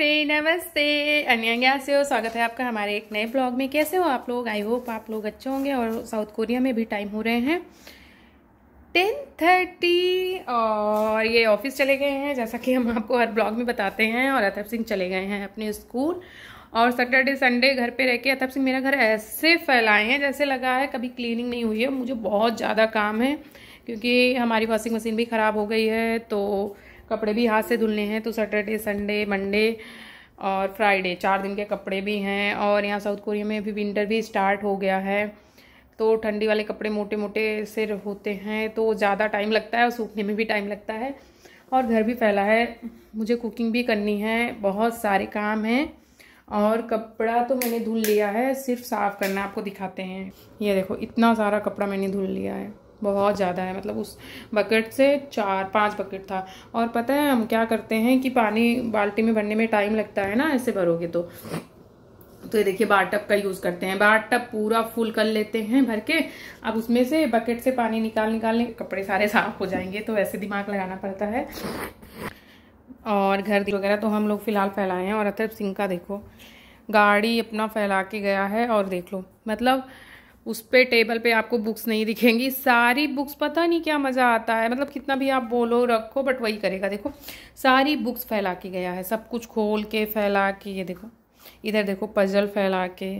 friend नमस्ते अन्यांग्यासे हो स्वागत है आपका हमारे एक नए ब्लॉग में कैसे हो आप लोग आई होप आप लोग अच्छे होंगे और साउथ कोरिया में भी टाइम हो रहे हैं टेन थर्टी और ये ऑफिस चले गए हैं जैसा कि हम आपको हर ब्लॉग में बताते हैं और अतब सिंह चले गए हैं अपने स्कूल और सैटरडे संडे घर पे रह के अतब सिंह मेरा घर ऐसे फैलाए हैं जैसे लगा है कभी क्लीनिंग नहीं हुई है मुझे बहुत ज़्यादा काम है क्योंकि हमारी वॉशिंग मशीन भी ख़राब हो गई है तो कपड़े भी हाथ से धुलने हैं तो सैटरडे संडे मंडे और फ्राइडे चार दिन के कपड़े भी हैं और यहाँ साउथ कोरिया में अभी विंटर भी स्टार्ट हो गया है तो ठंडी वाले कपड़े मोटे मोटे से होते हैं तो ज़्यादा टाइम लगता है और सूखने में भी टाइम लगता है और घर भी फैला है मुझे कुकिंग भी करनी है बहुत सारे काम हैं और कपड़ा तो मैंने धुल लिया है सिर्फ साफ़ करना आपको दिखाते हैं ये देखो इतना सारा कपड़ा मैंने धुल लिया है बहुत ज़्यादा है मतलब उस बकेट से चार पांच बकेट था और पता है हम क्या करते हैं कि पानी बाल्टी में भरने में टाइम लगता है ना ऐसे भरोगे तो तो ये देखिए बार टप का यूज़ करते हैं बार टप पूरा फुल कर लेते हैं भर के अब उसमें से बकेट से पानी निकाल निकालने कपड़े सारे साफ हो जाएंगे तो ऐसे दिमाग लगाना पड़ता है और घर वगैरह तो हम लोग फ़िलहाल फैलाए हैं और अतर सिंह का देखो गाड़ी अपना फैला के गया है और देख लो मतलब उस पर टेबल पे आपको बुक्स नहीं दिखेंगी सारी बुक्स पता नहीं क्या मज़ा आता है मतलब कितना भी आप बोलो रखो बट वही करेगा देखो सारी बुक्स फैला के गया है सब कुछ खोल के फैला के ये देखो इधर देखो पजल फैला के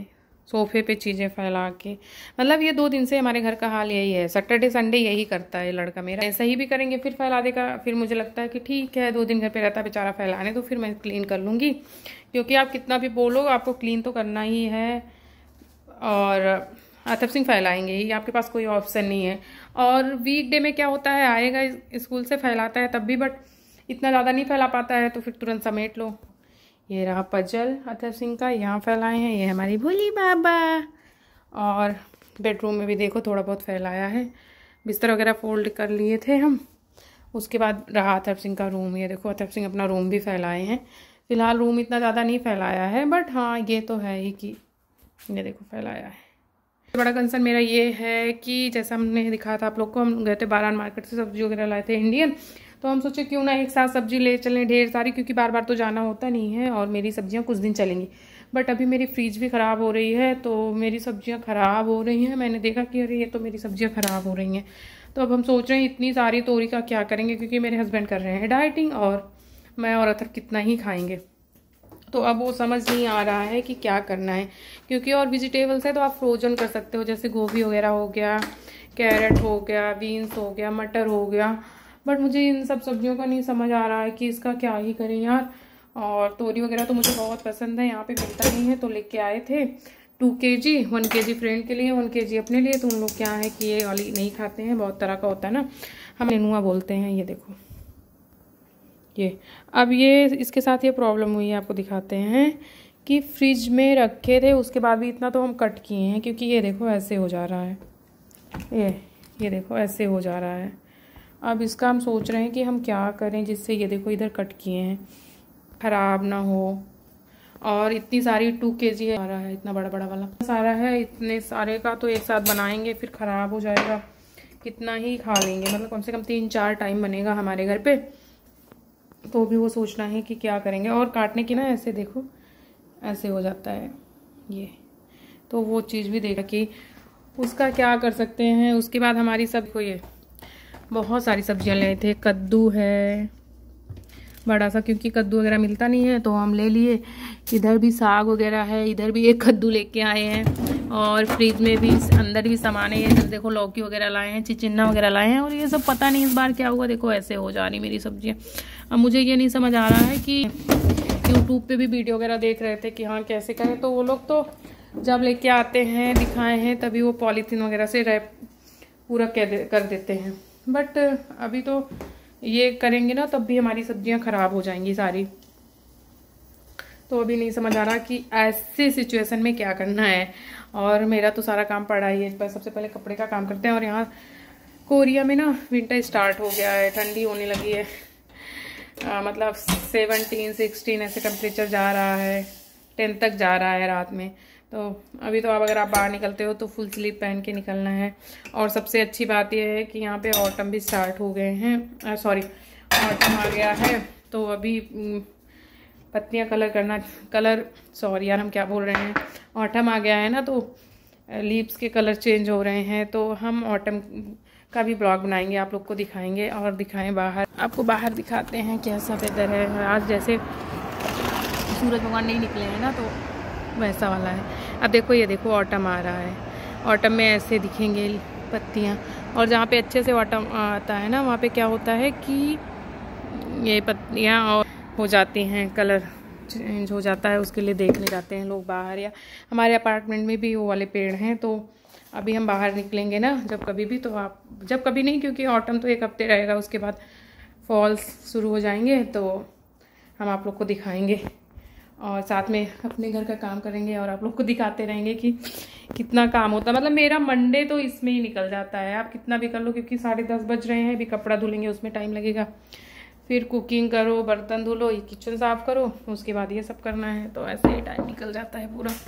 सोफे पे चीज़ें फैला के मतलब ये दो दिन से हमारे घर का हाल यही है सैटरडे संडे यही करता है लड़का मेरा ऐसा ही भी करेंगे फिर फैला देगा फिर मुझे लगता है कि ठीक है दो दिन घर पे रहता बेचारा फैलाने तो फिर मैं क्लीन कर लूँगी क्योंकि आप कितना भी बोलो आपको क्लीन तो करना ही है और हाँ, तफसिंग फ़ाइल आएंगे ही आपके पास कोई ऑप्शन नहीं है और वीक डे में क्या होता है आएगा स्कूल से फैलाता है तब भी बट इतना ज़्यादा नहीं फैला पाता है तो फिर तुरंत समेट लो ये रहा पजल अथप सिंह का यहाँ फैलाए हैं ये हमारी भोली बाबा और बेडरूम में भी देखो थोड़ा बहुत फैलाया है बिस्तर वगैरह फोल्ड कर लिए थे हम उसके बाद रहा अथप सिंह का रूम ये देखो अथप सिंह अपना रूम भी फैलाए हैं फ़िलहाल रूम इतना ज़्यादा नहीं फैलाया है बट हाँ ये तो है ही कि ये देखो फैलाया है बड़ा कंसर्न मेरा ये है कि जैसा हमने दिखाया था आप लोग को हम गए थे बारान मार्केट से सब्जी वगैरह लाए थे इंडियन तो हम सोचे क्यों ना एक साथ सब्जी ले चलें ढेर सारी क्योंकि बार बार तो जाना होता नहीं है और मेरी सब्जियां कुछ दिन चलेंगी बट अभी मेरी फ्रिज भी ख़राब हो रही है तो मेरी सब्जियां ख़राब हो रही हैं मैंने देखा कि अरे ये तो मेरी सब्जियां ख़राब हो रही हैं तो अब हम सोच रहे हैं इतनी सारी तोरी का क्या करेंगे क्योंकि मेरे हस्बैंड कर रहे हैं डाइटिंग और मैं और अथर कितना ही खाएँगे तो अब वो समझ नहीं आ रहा है कि क्या करना है क्योंकि और वेजिटेबल्स है तो आप फ्रोजन कर सकते हो जैसे गोभी वगैरह हो गया कैरेट हो गया बीन्स हो गया मटर हो गया बट मुझे इन सब सब्जियों का नहीं समझ आ रहा है कि इसका क्या ही करें यार और तोरी वगैरह तो मुझे बहुत पसंद है यहाँ पे मिलता नहीं है तो लेके आए थे टू के जी वन के जी फ्रेंड के लिए वन के जी अपने लिए तो उन लोग क्या है कि ये वाली नहीं खाते हैं बहुत तरह का होता है ना हम नेनुआ बोलते हैं ये देखो ये अब ये इसके साथ ये प्रॉब्लम हुई है आपको दिखाते हैं कि फ्रिज में रखे थे उसके बाद भी इतना तो हम कट किए हैं क्योंकि ये देखो ऐसे हो जा रहा है ये ये देखो ऐसे हो जा रहा है अब इसका हम सोच रहे हैं कि हम क्या करें जिससे ये देखो इधर कट किए हैं ख़राब ना हो और इतनी सारी टू के जी आ सारा है इतना बड़ा बड़ा वाला सारा है इतने सारे का तो एक साथ बनाएंगे फिर ख़राब हो जाएगा कितना ही खा लेंगे मतलब कम से कम तीन चार टाइम बनेगा हमारे घर पे तो भी वो सोचना है कि क्या करेंगे और काटने की ना ऐसे देखो ऐसे हो जाता है ये तो वो चीज़ भी देखा कि उसका क्या कर सकते हैं उसके बाद हमारी सब को ये बहुत सारी सब्जियां ले थे कद्दू है बड़ा सा क्योंकि कद्दू वगैरह मिलता नहीं है तो हम ले लिए इधर भी साग वगैरह है इधर भी एक कद्दू लेके आए हैं और फ्रिज में भी अंदर भी सामान है ये देखो लौकी वगैरह लाए हैं चिचिन्ना वगैरह लाए हैं और ये सब पता नहीं इस बार क्या हुआ देखो ऐसे हो जा रही मेरी सब्जियाँ अब मुझे ये नहीं समझ आ रहा है कि यूट्यूब पे भी वीडियो वगैरह देख रहे थे कि हाँ कैसे करें तो वो लोग तो जब लेके आते हैं दिखाए हैं तभी वो पॉलीथीन वगैरह से रैप पूरा कर देते हैं बट अभी तो ये करेंगे ना तब भी हमारी सब्जियां ख़राब हो जाएंगी सारी तो अभी नहीं समझ आ रहा कि ऐसे सिचुएशन में क्या करना है और मेरा तो सारा काम पड़ा ही है पर सबसे पहले कपड़े का काम करते हैं और यहाँ कोरिया में ना विंटर स्टार्ट हो गया है ठंडी होने लगी है आ, मतलब सेवनटीन सिक्सटीन ऐसे टेम्परेचर जा रहा है टेंथ तक जा रहा है रात में तो अभी तो आप अगर आप बाहर निकलते हो तो फुल स्लीव पहन के निकलना है और सबसे अच्छी बात यह है कि यहाँ पे ऑटम भी स्टार्ट हो गए हैं सॉरी ऑटम आ गया है तो अभी पत्तियाँ कलर करना कलर सॉरी यार हम क्या बोल रहे हैं ऑटम आ गया है ना तो लीव्स के कलर चेंज हो रहे हैं तो हम ऑटम का भी ब्लॉग बनाएंगे आप लोग को दिखाएंगे और दिखाएं बाहर आपको बाहर दिखाते हैं कैसा वेदर है आज जैसे सूरज भगवान नहीं निकले हैं ना तो वैसा वाला है अब देखो ये देखो ऑटम आ रहा है ऑटम में ऐसे दिखेंगे पत्तियाँ और जहाँ पे अच्छे से ऑटम आता है ना वहाँ पे क्या होता है कि ये पत्तियाँ और हो जाते हैं कलर चेंज हो जाता है उसके लिए देखने जाते हैं लोग बाहर या हमारे अपार्टमेंट में भी वो वाले पेड़ हैं तो अभी हम बाहर निकलेंगे ना जब कभी भी तो आप जब कभी नहीं क्योंकि ऑटम तो एक हफ्ते रहेगा उसके बाद फॉल्स शुरू हो जाएंगे तो हम आप लोग को दिखाएंगे और साथ में अपने घर का काम करेंगे और आप लोग को दिखाते रहेंगे कि कितना काम होता मतलब मेरा मंडे तो इसमें ही निकल जाता है आप कितना भी कर लो क्योंकि साढ़े दस बज रहे हैं अभी कपड़ा धुलेंगे उसमें टाइम लगेगा फिर कुकिंग करो बर्तन धुलो किचन साफ़ करो उसके बाद ये सब करना है तो ऐसे ही टाइम निकल जाता है पूरा